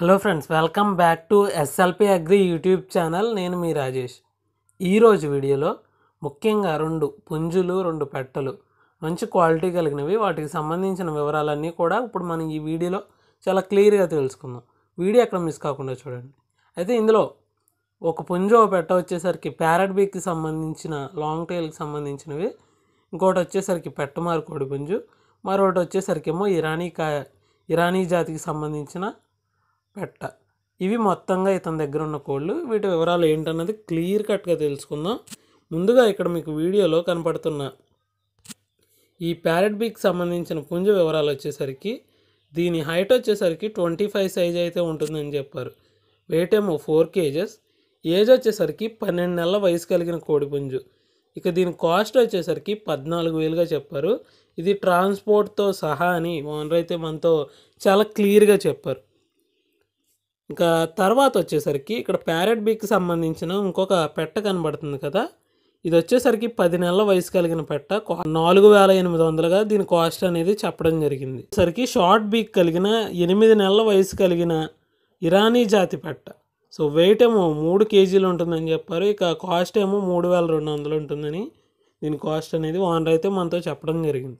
hello friends welcome back to SLP agri YouTube channel నేను మీ రాజేష్ ఈరోజు వీడియోలో ముఖ్యంగా రెండు పుంజులు రెండు పెట్టలు మంచి క్వాలిటీ కలిగినవి వాటికి సంబంధించిన వివరాలన్నీ కూడా ఇప్పుడు మనం ఈ వీడియోలో చాలా క్లియర్గా తెలుసుకుందాం వీడియో ఎక్కడ మిస్ కాకుండా చూడండి అయితే ఇందులో ఒక పుంజు పెట్ట వచ్చేసరికి ప్యారెట్ బీక్కి సంబంధించిన లాంగ్ టైల్కి సంబంధించినవి ఇంకోటి వచ్చేసరికి పెట్టమారు కోడి పుంజు మరొకటి వచ్చేసరికి ఏమో ఇరానీ కా ఇరానీ జాతికి సంబంధించిన పెట్ట ఇవి మొత్తంగా ఇతని దగ్గర ఉన్న కోళ్ళు వీటి వివరాలు ఏంటన్నది క్లియర్ కట్గా తెలుసుకుందాం ముందుగా ఇక్కడ మీకు వీడియోలో కనపడుతున్న ఈ ప్యారెట్ బీక్ సంబంధించిన పుంజ వివరాలు వచ్చేసరికి దీని హైట్ వచ్చేసరికి ట్వంటీ ఫైవ్ సైజ్ అయితే ఉంటుందని చెప్పారు వెయిట్ ఏమో ఫోర్ కేజెస్ ఏజ్ వచ్చేసరికి పన్నెండు నెలల వయసు కలిగిన కోడిపుంజు ఇక దీని కాస్ట్ వచ్చేసరికి పద్నాలుగు వేలుగా చెప్పారు ఇది ట్రాన్స్పోర్ట్తో సహా అని ఓనర్ అయితే మనతో చాలా క్లియర్గా చెప్పారు ఇంకా తర్వాత వచ్చేసరికి ఇక్కడ ప్యారెట్ బీకి సంబంధించిన ఇంకొక పెట్ట కనబడుతుంది కదా ఇది వచ్చేసరికి పది నెలల వయసు కలిగిన పెట్ట నాలుగు వేల ఎనిమిది వందలుగా దీని కాస్ట్ అనేది చెప్పడం జరిగింది సరికి షార్ట్ బీక్ కలిగిన ఎనిమిది నెలల వయసు కలిగిన ఇరానీ జాతి పెట్ట సో వెయిట్ ఏమో మూడు కేజీలు ఉంటుందని చెప్పారు ఇక కాస్ట్ ఏమో మూడు వేల రెండు వందలు ఉంటుందని దీని కాస్ట్ అనేది ఓనర్ అయితే మనతో చెప్పడం జరిగింది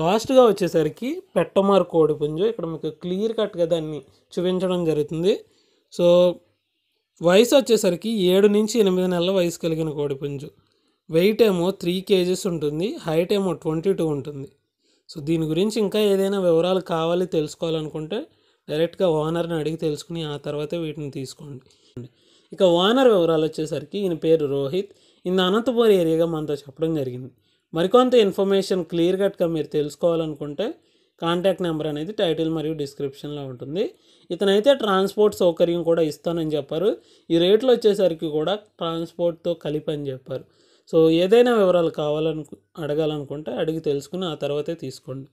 లాస్ట్గా వచ్చేసరికి పెట్టమార్ కోడిపుంజు ఇక్కడ మీకు క్లియర్ కట్గా దాన్ని చూపించడం జరుగుతుంది సో వయసు వచ్చేసరికి ఏడు నుంచి ఎనిమిది నెలల వయసు కలిగిన కోడిపుంజు వెయిట్ ఏమో త్రీ కేజీస్ ఉంటుంది హైట్ ఏమో ట్వంటీ టూ ఉంటుంది సో దీని గురించి ఇంకా ఏదైనా వివరాలు కావాలి తెలుసుకోవాలనుకుంటే డైరెక్ట్గా ఓనర్ని అడిగి తెలుసుకుని ఆ తర్వాతే వీటిని తీసుకోండి ఇక ఓనర్ వివరాలు వచ్చేసరికి ఈయన పేరు రోహిత్ ఇంత అనంతపురం ఏరియాగా మనతో చెప్పడం జరిగింది మరికొంత ఇన్ఫర్మేషన్ క్లియర్ కట్గా మీరు తెలుసుకోవాలనుకుంటే కాంటాక్ట్ నెంబర్ అనేది టైటిల్ మరియు డిస్క్రిప్షన్లో ఉంటుంది ఇతనైతే ట్రాన్స్పోర్ట్ సౌకర్యం కూడా ఇస్తానని చెప్పారు ఈ రేట్లు వచ్చేసరికి కూడా ట్రాన్స్పోర్ట్తో కలిపి అని చెప్పారు సో ఏదైనా వివరాలు కావాలను అడగాలనుకుంటే అడిగి తెలుసుకుని ఆ తర్వాతే తీసుకోండి